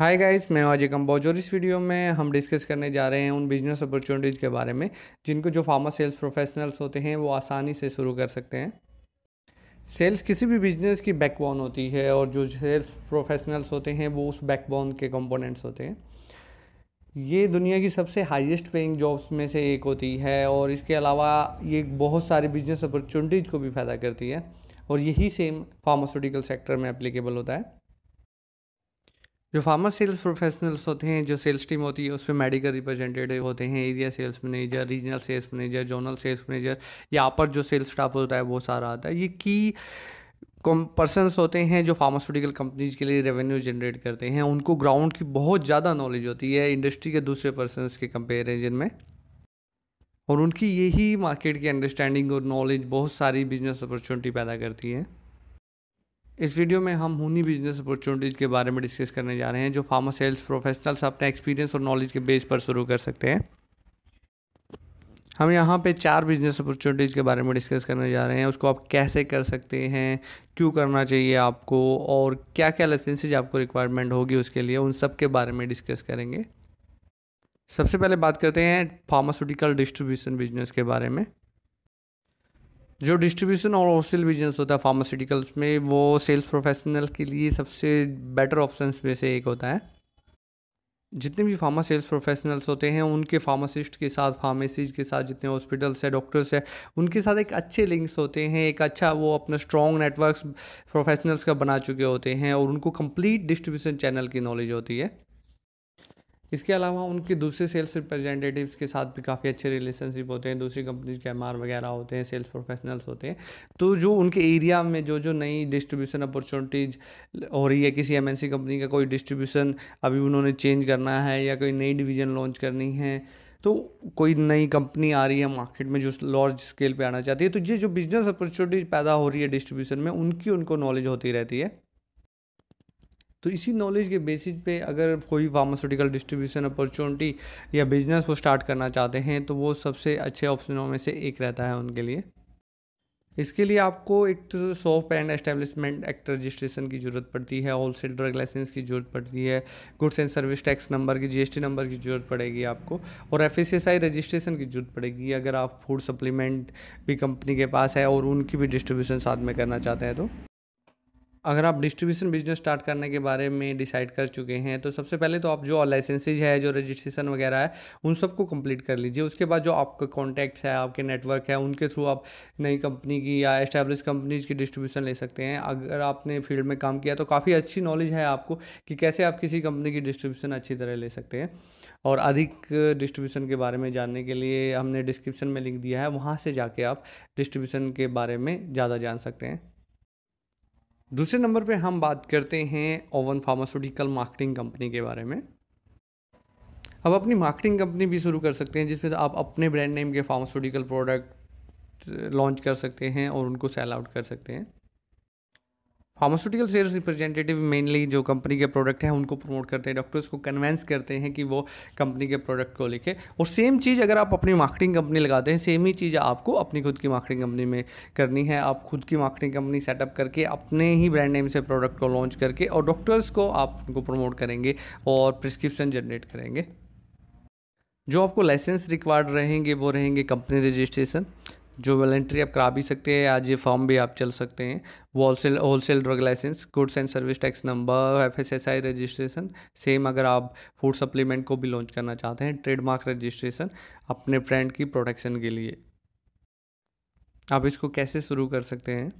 hi guys मैं आज एक और इस वीडियो में हम डिस्कस करने जा रहे हैं उन बिजनेस अपॉर्चुनिटीज़ के बारे में जिनको जो फार्मा सेल्स प्रोफेशनल्स होते हैं वो आसानी से शुरू कर सकते हैं सेल्स किसी भी बिजनेस की बैकबोन होती है और जो सेल्स प्रोफेशनल्स होते हैं वो उस बैकबोन के कंपोनेंट्स होते हैं ये दुनिया की सबसे हाईएस्ट पेइंग जॉब्स में से एक होती है और इसके अलावा ये बहुत सारी बिजनेस अपॉर्चुनिटीज़ को भी पैदा करती है और यही सेम फार्मास्यूटिकल सेक्टर में अप्लीकेबल होता है जो फार्मा सेल्स प्रोफेशनल्स होते हैं जो सेल्स टीम होती है उसमें मेडिकल रिप्रेजेंटेटिव होते हैं area sales manager regional sales manager zonal sales manager या अपर जो सेल्स स्टाफ होता है वो सारा आता है ये की पर्सनस होते हैं जो फार्मास्यूटिकल कंपनीज के लिए रेवेन्यू जनरेट करते हैं उनको ग्राउंड की बहुत ज़्यादा नॉलेज होती है इंडस्ट्री के दूसरे पर्सनस के कंपेरिजन में और उनकी यही मार्केट की अंडरस्टैंडिंग और नॉलेज बहुत सारी बिजनेस अपॉर्चुनिटी पैदा करती है इस वीडियो में हम उन्हीं बिजनेस अपॉर्चुनिटीज़ के बारे में डिस्कस करने जा रहे हैं जो फार्मा सेल्स प्रोफेशनल्स अपने एक्सपीरियंस और नॉलेज के बेस पर शुरू कर सकते हैं हम यहाँ पे चार बिजनेस अपॉर्चुनिटीज़ के बारे में डिस्कस करने जा रहे हैं उसको आप कैसे कर सकते हैं क्यों करना चाहिए आपको और क्या क्या लाइसेंसेज आपको रिक्वायरमेंट होगी उसके लिए उन सब के बारे में डिस्कस करेंगे सबसे पहले बात करते हैं फार्मास्यूटिकल डिस्ट्रीब्यूशन बिजनेस के बारे में जो डिस्ट्रीब्यूशन और होलसेल बिजनेस होता है फार्मास्यूटिकल्स में वो सेल्स प्रोफेशनल के लिए सबसे बेटर ऑप्शन में से एक होता है जितने भी फार्मा सेल्स प्रोफेशनल्स होते हैं उनके फार्मासिस्ट के साथ फार्मेसीज के साथ जितने हॉस्पिटल्स हैं डॉक्टर्स हैं उनके साथ एक अच्छे लिंक्स होते हैं एक अच्छा वो अपना स्ट्रॉन्ग नेटवर्क्स प्रोफेशनल्स का बना चुके होते हैं और उनको कंप्लीट डिस्ट्रीब्यूशन चैनल की नॉलेज होती है इसके अलावा उनके दूसरे सेल्स रिप्रेजेंटेटिव्स के साथ भी काफ़ी अच्छे रिलेशनशिप होते हैं दूसरी कंपनीज के एम वगैरह होते हैं सेल्स प्रोफेशनल्स होते हैं तो जो उनके एरिया में जो जो नई डिस्ट्रीब्यूशन अपॉर्चुनिटीज हो रही है किसी एम कंपनी का कोई डिस्ट्रीब्यूशन अभी उन्होंने चेंज करना है या कोई नई डिवीज़न लॉन्च करनी है तो कोई नई कंपनी आ रही है मार्केट में जो लार्ज स्केल पर आना चाहती है तो ये जो बिजनेस अपॉर्चुनिटीज पैदा हो रही है डिस्ट्रीब्यूशन में उनकी उनको नॉलेज होती रहती है तो इसी नॉलेज के बेसिस पे अगर कोई फार्मास्यूटिकल डिस्ट्रीब्यूशन अपॉर्चुनिटी या बिजनेस वो स्टार्ट करना चाहते हैं तो वो सबसे अच्छे ऑप्शनों में से एक रहता है उनके लिए इसके लिए आपको एक तो shop and establishment act registration की ज़रूरत पड़ती है होल सेल ड्रग लाइसेंस की ज़रूरत पड़ती है goods and service tax number की जीएसटी नंबर की ज़रूरत पड़ेगी आपको और एफ रजिस्ट्रेशन की ज़रूरत पड़ेगी अगर आप फूड सप्लीमेंट भी कंपनी के पास है और उनकी भी डिस्ट्रीब्यूशन साथ में करना चाहते हैं तो अगर आप डिस्ट्रीब्यूशन बिजनेस स्टार्ट करने के बारे में डिसाइड कर चुके हैं तो सबसे पहले तो आप जो लाइसेंसेज है जो रजिस्ट्रेशन वगैरह है उन सबको कंप्लीट कर लीजिए उसके बाद जो आपके कॉन्टैक्ट्स है आपके नेटवर्क है उनके थ्रू आप नई कंपनी की या एस्टेब्लिश कंपनीज की डिस्ट्रीब्यूशन ले सकते हैं अगर आपने फील्ड में काम किया तो काफ़ी अच्छी नॉलेज है आपको कि कैसे आप किसी कंपनी की डिस्ट्रीब्यूशन अच्छी तरह ले सकते हैं और अधिक डिस्ट्रीब्यूशन के बारे में जानने के लिए हमने डिस्क्रिप्शन में लिंक दिया है वहाँ से जाके आप डिस्ट्रीब्यूशन के बारे में ज़्यादा जान सकते हैं दूसरे नंबर पे हम बात करते हैं ओवन फार्मास्यूटिकल मार्केटिंग कंपनी के बारे में अब अपनी मार्केटिंग कंपनी भी शुरू कर सकते हैं जिसमें आप अपने ब्रांड नेम के फार्मास्यूटिकल प्रोडक्ट लॉन्च कर सकते हैं और उनको सेल आउट कर सकते हैं फार्मास्यूटिकल सेल्स रिप्रेजेंटेटिव मेनली जो कंपनी के प्रोडक्ट हैं उनको प्रमोट करते हैं डॉक्टर्स को कन्वेंस करते हैं कि वो कंपनी के प्रोडक्ट को लिखे और सेम चीज़ अगर आप अपनी मार्केटिंग कंपनी लगाते हैं सेम ही चीज़ आपको अपनी खुद की मार्केटिंग कंपनी में करनी है आप खुद की मार्केटिंग कंपनी सेटअप करके अपने ही ब्रांड नेम से प्रोडक्ट को लॉन्च करके और डॉक्टर्स को आप उनको प्रमोट करेंगे और प्रिस्क्रिप्शन जनरेट करेंगे जो आपको लाइसेंस रिक्वायर्ड रहेंगे वो रहेंगे कंपनी रजिस्ट्रेशन जो वॉलेंट्री आप करा भी सकते हैं आज ये फॉर्म भी आप चल सकते हैं wholesale wholesale drug licence goods and service tax number F S S I registration same अगर आप फूड सप्लीमेंट को भी लॉन्च करना चाहते हैं ट्रेडमार्क रजिस्ट्रेशन अपने फ्रेंड की प्रोटेक्शन के लिए आप इसको कैसे शुरू कर सकते हैं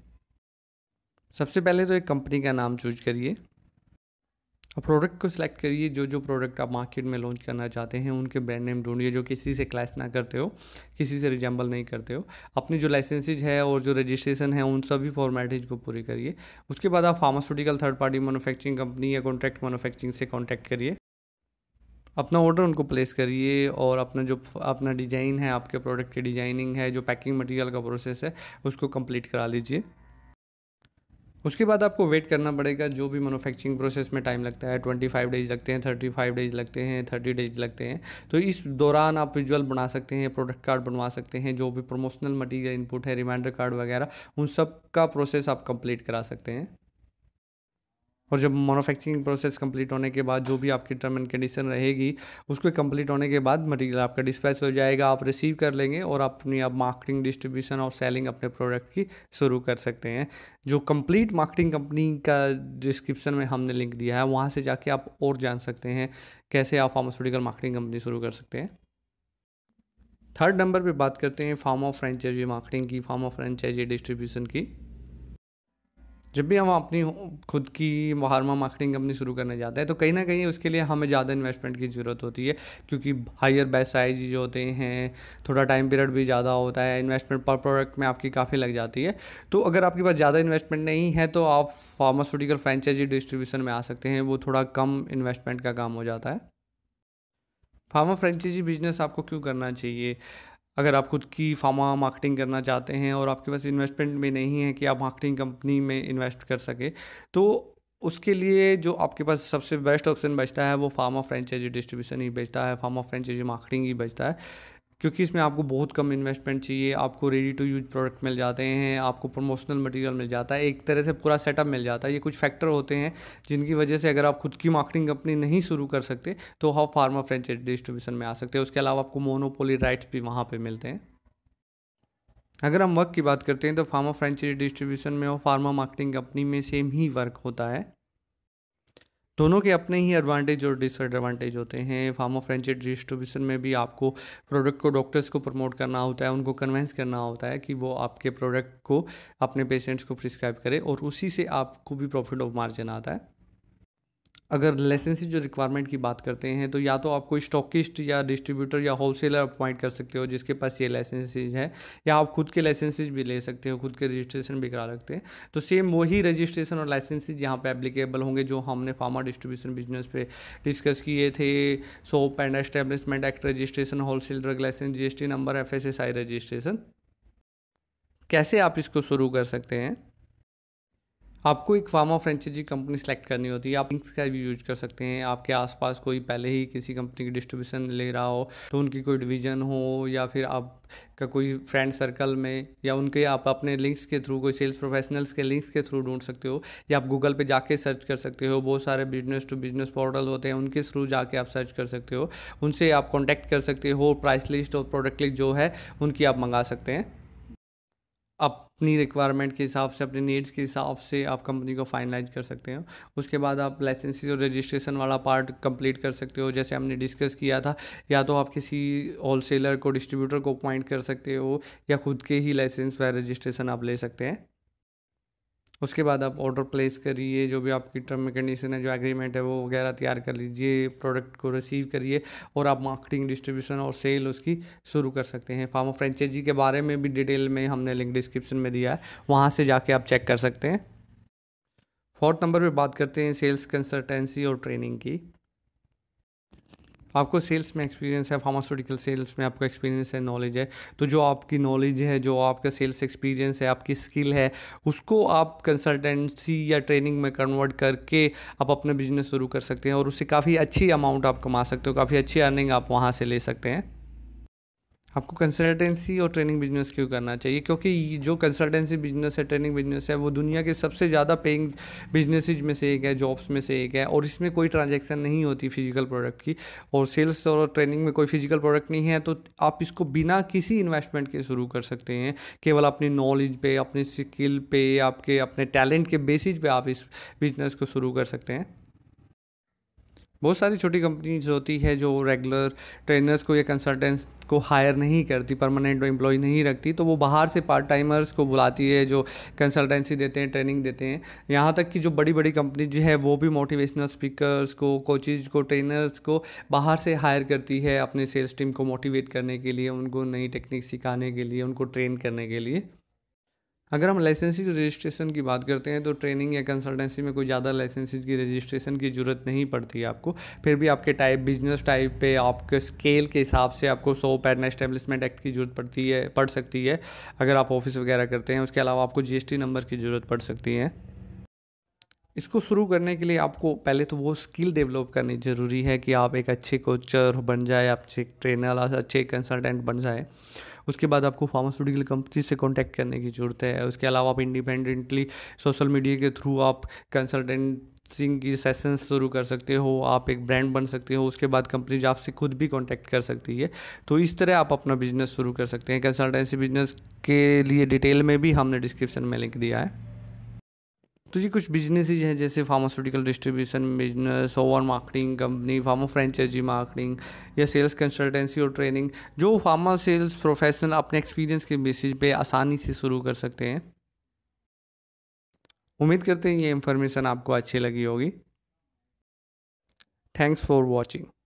सबसे पहले तो एक कंपनी का नाम चूज करिए अब प्रोडक्ट को सिलेक्ट करिए जो जो प्रोडक्ट आप मार्केट में लॉन्च करना चाहते हैं उनके ब्रांड नेम ढूंढिए जो किसी से क्लैश ना करते हो किसी से रिजेंबल नहीं करते हो अपनी जो लाइसेंसेज है और जो रजिस्ट्रेशन है उन सभी फॉर्मेलिटीज़ को पूरी करिए उसके बाद आप pharmaceutical third party manufacturing company या कॉन्ट्रैक्ट मैनुफैक्चरिंग से कॉन्टैक्ट करिए अपना ऑर्डर उनको प्लेस करिए और अपना जो अपना डिज़ाइन है आपके प्रोडक्ट की डिज़ाइनिंग है जो पैकिंग मटेरियल का प्रोसेस है उसको कंप्लीट करा लीजिए उसके बाद आपको वेट करना पड़ेगा जो भी मैनुफैक्चरिंग प्रोसेस में टाइम लगता है ट्वेंटी फाइव डेज लगते हैं थर्टी फाइव डेज लगते हैं थर्टी डेज लगते हैं तो इस दौरान आप विजुअल बना सकते हैं प्रोडक्ट कार्ड बनवा सकते हैं जो भी प्रमोशनल मटीरियल इनपुट है रिमाइंडर कार्ड वगैरह उन सब का प्रोसेस आप कंप्लीट करा सकते हैं और जब मैनुफैक्चरिंग प्रोसेस कंप्लीट होने के बाद जो भी आपकी टर्म एंड कंडीशन रहेगी उसको कंप्लीट होने के बाद मटेरियल आपका डिस्पैच हो जाएगा आप रिसीव कर लेंगे और आप अपनी आप मार्केटिंग डिस्ट्रीब्यूशन और सेलिंग अपने प्रोडक्ट की शुरू कर सकते हैं जो कंप्लीट मार्केटिंग कंपनी का डिस्क्रिप्शन में हमने लिंक दिया है वहाँ से जाके आप और जान सकते हैं कैसे आप फार्मास्यूटिकल मार्केटिंग कंपनी शुरू कर सकते हैं थर्ड नंबर पे बात करते हैं फार्म ऑफ फ्रेंचाइजी मार्केटिंग की फार्म ऑफ फ्रेंचाइजी डिस्ट्रीब्यूशन की जब भी हम अपनी खुद की फार्मा मार्केटिंग कंपनी शुरू करने जाते हैं तो कहीं ना कहीं उसके लिए हमें ज़्यादा इन्वेस्टमेंट की ज़रूरत होती है क्योंकि हायर बेस साइज जो होते हैं थोड़ा टाइम पीरियड भी ज़्यादा होता है इन्वेस्टमेंट पर प्रोडक्ट में आपकी काफ़ी लग जाती है तो अगर आपके पास ज़्यादा इन्वेस्टमेंट नहीं है तो आप फार्मास्यूटिकल फ्रेंचाइजी डिस्ट्रीब्यूशन में आ सकते हैं वो थोड़ा कम इन्वेस्टमेंट का काम हो जाता है फार्मा फ्रेंचाइजी बिजनेस आपको क्यों करना चाहिए अगर आप खुद की फार्मा मार्केटिंग करना चाहते हैं और आपके पास इन्वेस्टमेंट में नहीं है कि आप मार्केटिंग कंपनी में इन्वेस्ट कर सके तो उसके लिए जो आपके पास सबसे बेस्ट ऑप्शन बचता है वो फार्मा फ्रेंचाइजी डिस्ट्रीब्यूशन ही बचता है फार्मा फ्रेंचाइजी मार्केटिंग ही बचता है क्योंकि इसमें आपको बहुत कम इन्वेस्टमेंट चाहिए आपको रेडी टू यूज प्रोडक्ट मिल जाते हैं आपको प्रमोशनल मटेरियल मिल जाता है एक तरह से पूरा सेटअप मिल जाता है ये कुछ फैक्टर होते हैं जिनकी वजह से अगर आप खुद की मार्केटिंग कंपनी नहीं शुरू कर सकते तो आप फार्मा फ्रेंचाइज डिस्ट्रीब्यूशन में आ सकते हैं उसके अलावा आपको मोनोपोली राइट्स भी वहाँ पर मिलते हैं अगर हम वर्क की बात करते हैं तो फार्मा फ्रेंचाइज डिस्ट्रीब्यूशन में और फार्मा मार्केटिंग कंपनी में सेम ही वर्क होता है दोनों के अपने ही एडवांटेज और डिसएडवांटेज होते हैं फार्मो ऑफ डिस्ट्रीब्यूशन में भी आपको प्रोडक्ट को डॉक्टर्स को प्रमोट करना होता है उनको कन्वेंस करना होता है कि वो आपके प्रोडक्ट को अपने पेशेंट्स को प्रिस्क्राइब करें और उसी से आपको भी प्रॉफिट ऑफ मार्जिन आता है अगर लाइसेंसी जो रिक्वायरमेंट की बात करते हैं तो या तो आप कोई स्टॉकिस्ट या डिस्ट्रीब्यूटर या होलसेलर अपॉइंट कर सकते हो जिसके पास ये लाइसेंसीज है या आप खुद के लाइसेंसीज भी ले सकते हो खुद के रजिस्ट्रेशन भी करा सकते हैं तो सेम वही रजिस्ट्रेशन और लाइसेंसीज यहाँ पर एप्लीकेबल होंगे जो हमने फार्मा डिस्ट्रीब्यूशन बिजनेस पे डिस्कस किए थे shop and establishment act registration wholesale drug licence G number F registration कैसे आप इसको शुरू कर सकते हैं आपको एक फार्मा फ्रेंचाइजी कंपनी सेलेक्ट करनी होती है आप लिंक्स का भी यूज कर सकते हैं आपके आसपास कोई पहले ही किसी कंपनी की डिस्ट्रीब्यूशन ले रहा हो तो उनकी कोई डिवीजन हो या फिर आप का कोई फ्रेंड सर्कल में या उनके आप अपने लिंक्स के थ्रू कोई सेल्स प्रोफेशनल्स के लिंक्स के थ्रू ढूंढ सकते हो या आप गूगल पे जाके सर्च कर सकते हो बहुत सारे बिजनेस टू बिजनेस पोर्टल होते हैं उनके थ्रू जाके आप सर्च कर सकते हो उनसे आप कॉन्टैक्ट कर सकते हो प्राइस लिस्ट और प्रोडक्ट लिस्ट जो है उनकी आप मंगा सकते हैं आप अपनी रिक्वायरमेंट के हिसाब से अपने नीड्स के हिसाब से आप कंपनी को फाइनलाइज कर सकते हो उसके बाद आप लाइसेंसिस और रजिस्ट्रेशन वाला पार्ट कंप्लीट कर सकते हो जैसे हमने डिस्कस किया था या तो आप किसी होलसेलर को डिस्ट्रीब्यूटर को अपॉइंट कर सकते हो या खुद के ही लाइसेंस व रजिस्ट्रेशन आप ले सकते हैं उसके बाद आप ऑर्डर प्लेस करिए जो भी आपकी टर्म एंड कंडीशन है जो एग्रीमेंट है वो वगैरह तैयार कर लीजिए प्रोडक्ट को रिसीव करिए और आप मार्केटिंग डिस्ट्रीब्यूशन और सेल उसकी शुरू कर सकते हैं फार्मा फ्रेंचाइजी के बारे में भी डिटेल में हमने लिंक डिस्क्रिप्शन में दिया है वहाँ से जाके आप चेक कर सकते हैं फोर्थ नंबर पर बात करते हैं सेल्स कंसल्टेंसी और ट्रेनिंग की आपको सेल्स में एक्सपीरियंस है फार्मास्यूटिकल सेल्स में आपको एक्सपीरियंस है नॉलेज है तो जो आपकी नॉलेज है जो आपका सेल्स एक्सपीरियंस है आपकी स्किल है उसको आप कंसल्टेंसी या ट्रेनिंग में कन्वर्ट करके आप अपना बिजनेस शुरू कर सकते हैं और उससे काफ़ी अच्छी अमाउंट आप कमा सकते हो काफ़ी अच्छी अर्निंग आप वहाँ से ले सकते हैं आपको कंसल्टेंसी और ट्रेनिंग बिजनेस क्यों करना चाहिए क्योंकि जो कंसल्टेंसी बिजनेस है ट्रेनिंग बिजनेस है वो दुनिया के सबसे ज़्यादा पेइंग बिजनेस में से एक है जॉब्स में से एक है और इसमें कोई ट्रांजैक्शन नहीं होती फिजिकल प्रोडक्ट की और सेल्स और ट्रेनिंग में कोई फिजिकल प्रोडक्ट नहीं है तो आप इसको बिना किसी इन्वेस्टमेंट के शुरू कर सकते हैं केवल अपनी नॉलेज पे अपने स्किल पे आपके अपने टैलेंट के बेसिस पे आप इस बिजनेस को शुरू कर सकते हैं बहुत सारी छोटी कंपनीज होती है जो रेगुलर ट्रेनर्स को या कंसल्टेंट्स को हायर नहीं करती परमानेंट एम्प्लॉय नहीं रखती तो वो बाहर से पार्ट टाइमर्स को बुलाती है जो कंसल्टेंसी देते हैं ट्रेनिंग देते हैं यहाँ तक कि जो बड़ी बड़ी कंपनी जो है वो भी मोटिवेशनल स्पीकर्स को कोचिज को ट्रेनर्स को बाहर से हायर करती है अपने सेल्स टीम को मोटिवेट करने के लिए उनको नई टेक्निक सिखाने के लिए उनको ट्रेन करने के लिए अगर हम लाइसेंसी रजिस्ट्रेशन की बात करते हैं तो ट्रेनिंग या कंसल्टेंसी में कोई ज़्यादा लाइसेंसी की रजिस्ट्रेशन की ज़रूरत नहीं पड़ती है आपको फिर भी आपके टाइप बिजनेस टाइप पे आपके स्केल के हिसाब से आपको सौ पैटर्न एस्टेब्लिशमेंट एक्ट की ज़रूरत पड़ती है पड़ सकती है अगर आप ऑफिस वगैरह करते हैं उसके अलावा आपको जी नंबर की ज़रूरत पड़ सकती है इसको शुरू करने के लिए आपको पहले तो वो स्किल डेवलप करनी ज़रूरी है कि आप एक अच्छे कोचर बन जाए आप अच्छे ट्रेनर अच्छे कंसल्टेंट बन जाए उसके बाद आपको फार्मास्यूटिकल कंपनी से कॉन्टैक्ट करने की ज़रूरत है उसके अलावा आप इंडिपेंडेंटली सोशल मीडिया के थ्रू आप कंसल्टेंट सिंग की सेशन शुरू कर सकते हो आप एक ब्रांड बन सकते हो उसके बाद कंपनीज आपसे खुद भी कांटेक्ट कर सकती है तो इस तरह आप अपना बिजनेस शुरू कर सकते हैं कंसल्टेंसी बिजनेस के लिए डिटेल में भी हमने डिस्क्रिप्शन में लिंक दिया है तो ये कुछ बिजनेस हैं जैसे pharmaceutical distribution business over marketing company pharma franchisee marketing या सेल्स कंसल्टेंसी और ट्रेनिंग जो फार्मा सेल्स प्रोफेशनल अपने एक्सपीरियंस के बेसिस पे आसानी से शुरू कर सकते हैं उम्मीद करते हैं ये इन्फॉर्मेशन आपको अच्छी लगी होगी थैंक्स फॉर वॉचिंग